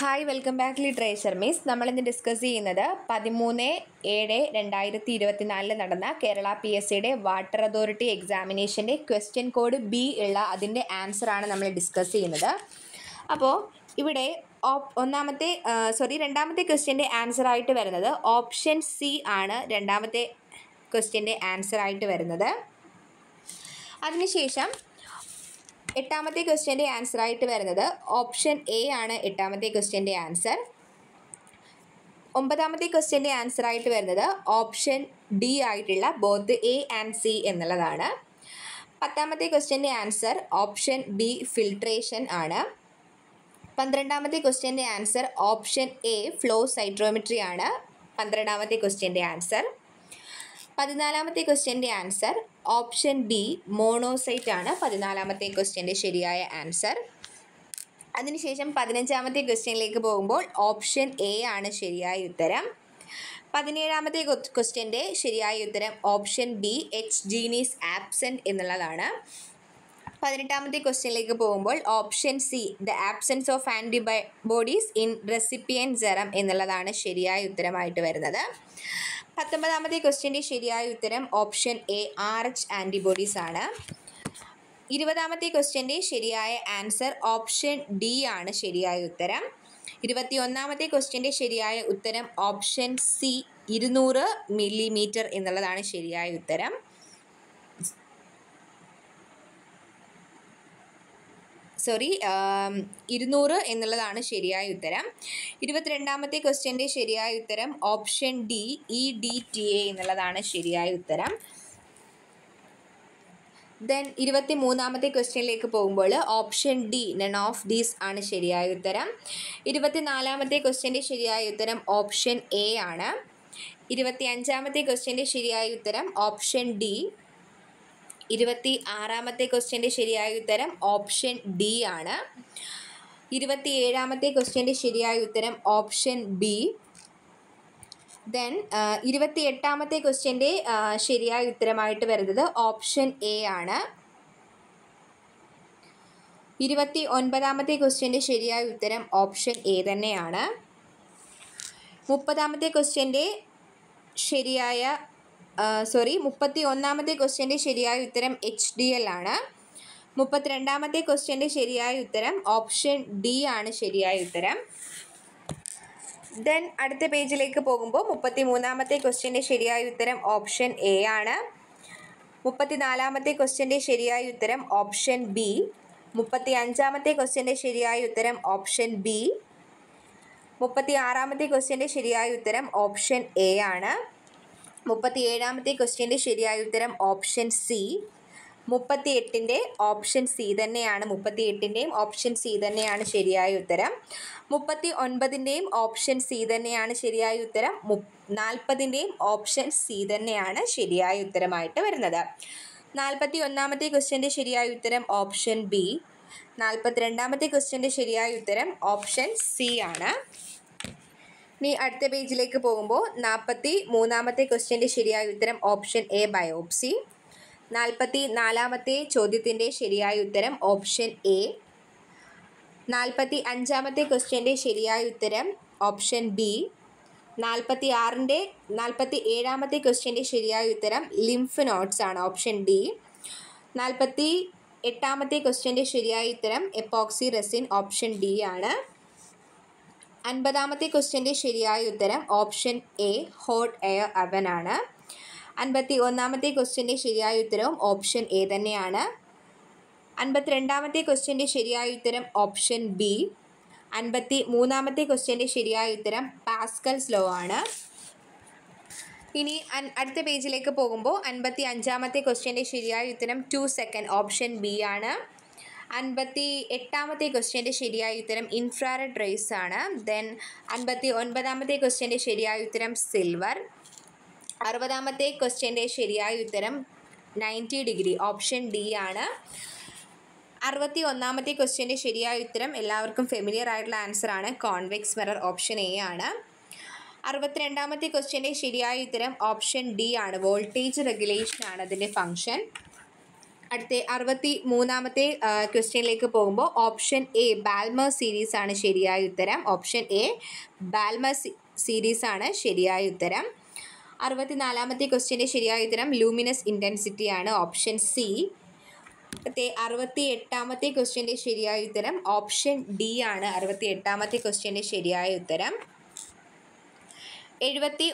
hi welcome back literature മീസ് നമ്മളിന്ന് discuss ചെയ്യുന്നത് പതിമൂന്ന് ഏഴ് രണ്ടായിരത്തി ഇരുപത്തിനാലിൽ നടന്ന കേരള പി എസ് സിയുടെ വാട്ടർ അതോറിറ്റി എക്സാമിനേഷൻ്റെ ക്വസ്റ്റ്യൻ കോഡ് ബി ഉള്ള അതിൻ്റെ ആൻസറാണ് നമ്മൾ ഡിസ്കസ് ചെയ്യുന്നത് അപ്പോൾ ഇവിടെ ഒന്നാമത്തെ സോറി രണ്ടാമത്തെ ക്വസ്റ്റ്യൻ്റെ ആൻസറായിട്ട് വരുന്നത് ഓപ്ഷൻ സി ആണ് രണ്ടാമത്തെ ക്വസ്റ്റ്യൻ്റെ ആൻസറായിട്ട് വരുന്നത് അതിനുശേഷം എട്ടാമത്തെ ക്വസ്റ്റ്യൻ്റെ ആൻസർ ആയിട്ട് വരുന്നത് ഓപ്ഷൻ എ ആണ് എട്ടാമത്തെ ക്വസ്റ്റ്യൻ്റെ ആൻസർ ഒമ്പതാമത്തെ ക്വസ്റ്റ്യൻ്റെ ആൻസർ ആയിട്ട് വരുന്നത് ഓപ്ഷൻ ഡി ആയിട്ടുള്ള ബോത്ത് എ ആൻഡ് സി എന്നുള്ളതാണ് പത്താമത്തെ ക്വസ്റ്റ്യൻ്റെ ആൻസർ ഓപ്ഷൻ ബി ഫിൽട്രേഷൻ ആണ് പന്ത്രണ്ടാമത്തെ ക്വസ്റ്റ്യൻ്റെ answer option A flow cytometry ആണ് പന്ത്രണ്ടാമത്തെ ക്വസ്റ്റ്യൻ്റെ ആൻസർ പതിനാലാമത്തെ ക്വസ്റ്റ്യൻ്റെ ആൻസർ ഓപ്ഷൻ ബി മോണോസൈറ്റ് ആണ് പതിനാലാമത്തെ ക്വസ്റ്റ്യൻ്റെ ശരിയായ ആൻസർ അതിനുശേഷം പതിനഞ്ചാമത്തെ ക്വസ്റ്റ്യനിലേക്ക് പോകുമ്പോൾ ഓപ്ഷൻ എ ആണ് ശരിയായ ഉത്തരം പതിനേഴാമത്തെ ക്വസ്റ്റ്യൻ്റെ ശരിയായ ഉത്തരം option B H genes absent എന്നുള്ളതാണ് പതിനെട്ടാമത്തെ ക്വസ്റ്റ്യനിലേക്ക് പോകുമ്പോൾ option C the absence of antibodies in recipient serum എന്നുള്ളതാണ് ശരിയായ ഉത്തരമായിട്ട് വരുന്നത് പത്തൊമ്പതാമത്തെ ക്വസ്റ്റ്യൻ്റെ ശരിയായ ഉത്തരം option A R H antibodies ആണ് ഇരുപതാമത്തെ ക്വസ്റ്റ്യൻ്റെ ശരിയായ ആൻസർ ഓപ്ഷൻ ഡി ആണ് ശരിയായ ഉത്തരം ഇരുപത്തി ഒന്നാമത്തെ ക്വസ്റ്റ്യൻ്റെ ശരിയായ ഉത്തരം ഓപ്ഷൻ സി ഇരുന്നൂറ് മില്ലിമീറ്റർ എന്നുള്ളതാണ് ശരിയായ ഉത്തരം സോറി um, ഇരുന്നൂറ് എന്നുള്ളതാണ് ശരിയായ ഉത്തരം ഇരുപത്തിരണ്ടാമത്തെ ക്വസ്റ്റ്യൻ്റെ ശരിയായ ഉത്തരം option D E D T A എന്നുള്ളതാണ് ശരിയായ ഉത്തരം ദെൻ ഇരുപത്തി മൂന്നാമത്തെ ക്വസ്റ്റ്യനിലേക്ക് പോകുമ്പോൾ option D none of these ആണ് ശരിയായ ഉത്തരം ഇരുപത്തിനാലാമത്തെ ക്വസ്റ്റ്യൻ്റെ ശരിയായ ഉത്തരം ഓപ്ഷൻ എ ആണ് ഇരുപത്തി അഞ്ചാമത്തെ ക്വസ്റ്റ്യൻ്റെ ശരിയായ ഉത്തരം ഓപ്ഷൻ ഡി ഇരുപത്തി ആറാമത്തെ ക്വസ്റ്റ്യൻ്റെ ശരിയായ ഉത്തരം ഓപ്ഷൻ ഡി ആണ് ഇരുപത്തി ഏഴാമത്തെ ക്വസ്റ്റ്യൻ്റെ ശരിയായ ഉത്തരം ഓപ്ഷൻ ബി ദെൻ ഇരുപത്തി എട്ടാമത്തെ ക്വസ്റ്റ്യൻ്റെ ശരിയായ ഉത്തരമായിട്ട് വരുന്നത് ഓപ്ഷൻ എ ആണ് ഇരുപത്തി ഒൻപതാമത്തെ ക്വസ്റ്റ്യൻ്റെ ശരിയായ ഉത്തരം ഓപ്ഷൻ എ തന്നെയാണ് മുപ്പതാമത്തെ ക്വസ്റ്റ്യൻ്റെ ശരിയായ സോറി മുപ്പത്തി ഒന്നാമത്തെ ക്വസ്റ്റ്യൻ്റെ ശരിയായ ഉത്തരം എച്ച് ഡി എൽ ആണ് മുപ്പത്തിരണ്ടാമത്തെ ക്വസ്റ്റ്യൻ്റെ ശരിയായ ഉത്തരം ഓപ്ഷൻ ഡി ആണ് ശരിയായ ഉത്തരം ദെൻ അടുത്ത പേജിലേക്ക് പോകുമ്പോൾ മുപ്പത്തി മൂന്നാമത്തെ ക്വസ്റ്റ്യൻ്റെ ശരിയായ ഉത്തരം ഓപ്ഷൻ എ ആണ് മുപ്പത്തിനാലാമത്തെ ക്വസ്റ്റ്യൻ്റെ ശരിയായ ഉത്തരം ഓപ്ഷൻ ബി മുപ്പത്തി അഞ്ചാമത്തെ ക്വസ്റ്റ്യൻ്റെ ശരിയായ ഉത്തരം ഓപ്ഷൻ ബി മുപ്പത്തി ആറാമത്തെ ക്വസ്റ്റ്യൻ്റെ ശരിയായ ഉത്തരം ഓപ്ഷൻ എ ആണ് മുപ്പത്തി ഏഴാമത്തെ ക്വസ്റ്റ്യൻ്റെ ശരിയായ ഉത്തരം ഓപ്ഷൻ സി മുപ്പത്തി എട്ടിൻ്റെ ഓപ്ഷൻ സി തന്നെയാണ് മുപ്പത്തി എട്ടിൻ്റെയും ഓപ്ഷൻ സി തന്നെയാണ് ശരിയായ ഉത്തരം മുപ്പത്തി ഒൻപതിൻ്റെയും ഓപ്ഷൻ സി തന്നെയാണ് ശരിയായ ഉത്തരം മു നാൽപ്പതിൻ്റെയും ഓപ്ഷൻ സി തന്നെയാണ് ശരിയായ ഉത്തരമായിട്ട് വരുന്നത് നാൽപ്പത്തി ഒന്നാമത്തെ ക്വസ്റ്റ്യൻ്റെ ശരിയായ ഉത്തരം ഓപ്ഷൻ ബി നാൽപ്പത്തി രണ്ടാമത്തെ ക്വസ്റ്റ്യൻ്റെ ശരിയായ ഉത്തരം ഓപ്ഷൻ സി ആണ് ഇനി അടുത്ത പേജിലേക്ക് പോകുമ്പോൾ നാൽപ്പത്തി മൂന്നാമത്തെ ക്വസ്റ്റ്യൻ്റെ ശരിയായ ഉത്തരം ഓപ്ഷൻ എ ബയോപ്സി നാൽപ്പത്തി നാലാമത്തെ ചോദ്യത്തിൻ്റെ ശരിയായ ഉത്തരം ഓപ്ഷൻ എ നാൽപ്പത്തി അഞ്ചാമത്തെ ക്വസ്റ്റ്യൻ്റെ ശരിയായ ഉത്തരം ഓപ്ഷൻ ബി നാൽപ്പത്തി ആറിൻ്റെ നാൽപ്പത്തി ഏഴാമത്തെ ക്വസ്റ്റ്യൻ്റെ ശരിയായ ഉത്തരം ലിംഫ് നോട്ട്സ് ആണ് ഓപ്ഷൻ ഡി നാൽപ്പത്തി എട്ടാമത്തെ ക്വസ്റ്റ്യൻ്റെ ശരിയായ ഉത്തരം എപ്പോക്സി റെസിൻ ഓപ്ഷൻ ഡി ആണ് അൻപതാമത്തെ ക്വസ്റ്റ്യൻ്റെ ശരിയായ ഉത്തരം ഓപ്ഷൻ എ ഹോട്ട് എയർ അവൻ ആണ് അൻപത്തി ഒന്നാമത്തെ ക്വസ്റ്റ്യൻ്റെ ശരിയായ ഉത്തരവും ഓപ്ഷൻ എ തന്നെയാണ് അൻപത്തിരണ്ടാമത്തെ ക്വസ്റ്റ്യൻ്റെ ശരിയായ ഉത്തരം ഓപ്ഷൻ ബി അൻപത്തി മൂന്നാമത്തെ ക്വസ്റ്റ്യൻ്റെ ശരിയായ ഉത്തരം പാസ്കൽ സ്ലോ ആണ് ഇനി അടുത്ത പേജിലേക്ക് പോകുമ്പോൾ അൻപത്തി അഞ്ചാമത്തെ ക്വസ്റ്റ്യൻ്റെ ശരിയായ ഉത്തരം ടു സെക്കൻഡ് ഓപ്ഷൻ ബി ആണ് അൻപത്തി എട്ടാമത്തെ ക്വസ്റ്റ്യൻ്റെ ശരിയായ ഉത്തരം ഇൻഫ്രാറെഡ് റേസ് ആണ് ദെൻ അൻപത്തി ഒൻപതാമത്തെ ക്വസ്റ്റ്യൻ്റെ ശരിയായ ഉത്തരം സിൽവർ അറുപതാമത്തെ ക്വസ്റ്റ്യൻ്റെ ശരിയായ ഉത്തരം നയൻറ്റി ഡിഗ്രി ഓപ്ഷൻ ഡി ആണ് അറുപത്തി ഒന്നാമത്തെ ക്വസ്റ്റ്യൻ്റെ ശരിയായ ഉത്തരം എല്ലാവർക്കും ഫെമിലിയർ ആയിട്ടുള്ള ആൻസർ ആണ് കോൺവെക്സ് മിറർ ഓപ്ഷൻ എ ആണ് അറുപത്തിരണ്ടാമത്തെ ക്വസ്റ്റ്യൻ്റെ ശരിയായ ഉത്തരം ഓപ്ഷൻ ഡി ആണ് വോൾട്ടേജ് റെഗുലേഷൻ ആണ് അതിൻ്റെ ഫംഗ്ഷൻ അടുത്ത അറുപത്തി മൂന്നാമത്തെ ക്വസ്റ്റ്യനിലേക്ക് പോകുമ്പോൾ ഓപ്ഷൻ എ ബാൽമർ സീരീസ് ആണ് ശരിയായ ഉത്തരം ഓപ്ഷൻ എ ബാൽമർ സീരീസ് ആണ് ശരിയായ ഉത്തരം അറുപത്തിനാലാമത്തെ ക്വസ്റ്റ്യൻ്റെ ശരിയായ ഉത്തരം ലൂമിനസ് ഇൻറ്റൻസിറ്റി ആണ് ഓപ്ഷൻ സി അറുപത്തി എട്ടാമത്തെ ക്വസ്റ്റ്യൻ്റെ ശരിയായ ഉത്തരം ഓപ്ഷൻ ഡി ആണ് അറുപത്തി എട്ടാമത്തെ ക്വസ്റ്റ്യൻ്റെ ശരിയായ ഉത്തരം എഴുപത്തി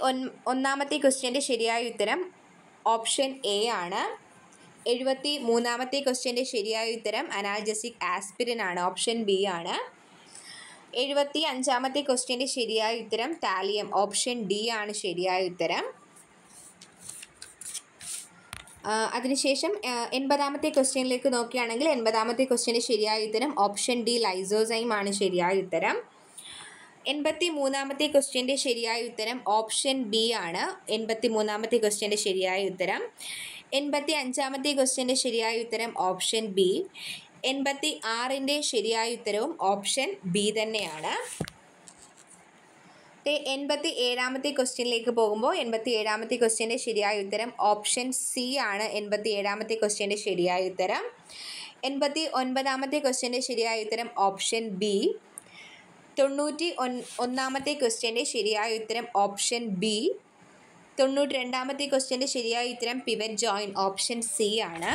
ഒന്നാമത്തെ ക്വസ്റ്റ്യൻ്റെ ശരിയായ ഉത്തരം ഓപ്ഷൻ എ ആണ് എഴുപത്തി മൂന്നാമത്തെ ക്വസ്റ്റ്യൻ്റെ ശരിയായ ഉത്തരം അനാൽജസിക് ആസ്പിരിൻ ആണ് ഓപ്ഷൻ ബി ആണ് എഴുപത്തി അഞ്ചാമത്തെ ക്വസ്റ്റ്യൻ്റെ ശരിയായ ഉത്തരം താലിയം ഓപ്ഷൻ ഡി ആണ് ശരിയായ ഉത്തരം അതിനുശേഷം എൺപതാമത്തെ ക്വസ്റ്റ്യനിലേക്ക് നോക്കുകയാണെങ്കിൽ എൺപതാമത്തെ ക്വസ്റ്റ്യൻ്റെ ശരിയായ ഉത്തരം ഓപ്ഷൻ ഡി ലൈസോസൈം ആണ് ശരിയായ ഉത്തരം എൺപത്തി മൂന്നാമത്തെ ക്വസ്റ്റ്യൻ്റെ ശരിയായ ഉത്തരം ഓപ്ഷൻ ബി ആണ് എൺപത്തി മൂന്നാമത്തെ ക്വസ്റ്റ്യൻ്റെ ശരിയായ ഉത്തരം എൺപത്തി അഞ്ചാമത്തെ ക്വസ്റ്റ്യൻ്റെ ശരിയായ ഉത്തരം ഓപ്ഷൻ ബി എൺപത്തി ആറിൻ്റെ ശരിയായ ഉത്തരവും ഓപ്ഷൻ ബി തന്നെയാണ് എൺപത്തി ഏഴാമത്തെ ക്വസ്റ്റ്യനിലേക്ക് പോകുമ്പോൾ എൺപത്തി ഏഴാമത്തെ ക്വസ്റ്റ്യൻ്റെ ശരിയായ ഉത്തരം ഓപ്ഷൻ സി ആണ് എൺപത്തി ഏഴാമത്തെ ക്വസ്റ്റ്യൻ്റെ ശരിയായ ഉത്തരം എൺപത്തി ഒൻപതാമത്തെ ക്വസ്റ്റ്യൻ്റെ ശരിയായ ഉത്തരം ഓപ്ഷൻ ബി തൊണ്ണൂറ്റി ഒൻ ഒന്നാമത്തെ ക്വസ്റ്റ്യൻ്റെ ശരിയായ ഉത്തരം ഓപ്ഷൻ ബി തൊണ്ണൂറ്റി രണ്ടാമത്തെ ക്വസ്റ്റ്യൻ്റെ ശരിയായ ഉത്തരം പിവറ്റ് ജോയിൻ ഓപ്ഷൻ സി ആണ്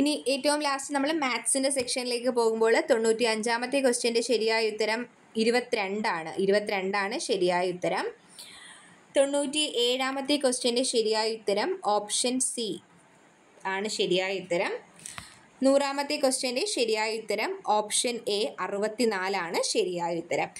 ഇനി ഏറ്റവും ലാസ്റ്റ് നമ്മൾ മാത്സിൻ്റെ സെക്ഷനിലേക്ക് പോകുമ്പോൾ തൊണ്ണൂറ്റി അഞ്ചാമത്തെ ക്വസ്റ്റ്യൻ്റെ ശരിയായ ഉത്തരം ഇരുപത്തിരണ്ടാണ് ഇരുപത്തിരണ്ടാണ് ശരിയായ ഉത്തരം തൊണ്ണൂറ്റി ഏഴാമത്തെ ക്വസ്റ്റ്യൻ്റെ ശരിയായ ഉത്തരം ഓപ്ഷൻ സി ആണ് ശരിയായ ഉത്തരം നൂറാമത്തെ ക്വസ്റ്റ്യൻ്റെ ശരിയായ ഉത്തരം ഓപ്ഷൻ എ അറുപത്തിനാലാണ് ശരിയായ ഉത്തരം